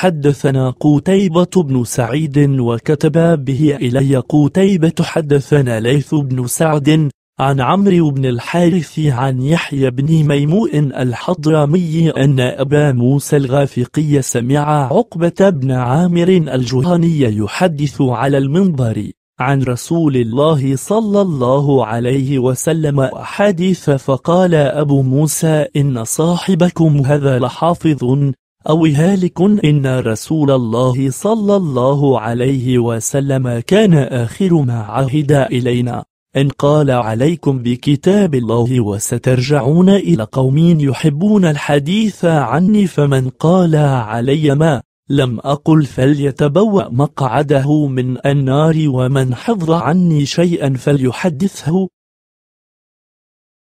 حدثنا قتيبة بن سعيد وكتب به إلي قتيبة حدثنا ليث بن سعد عن عمرو بن الحارث عن يحيى بن ميموء الحضرمي أن أبا موسى الغافقي سمع عقبة بن عامر الجهني يحدث على المنبر عن رسول الله صلى الله عليه وسلم أحاديث فقال أبو موسى إن صاحبكم هذا لحافظ أو هالك إن رسول الله صلى الله عليه وسلم كان آخر ما عهد إلينا أن قال عليكم بكتاب الله وسترجعون إلى قوم يحبون الحديث عني فمن قال علي ما لم أقل فليتبوأ مقعده من النار ومن حفظ عني شيئا فليحدثه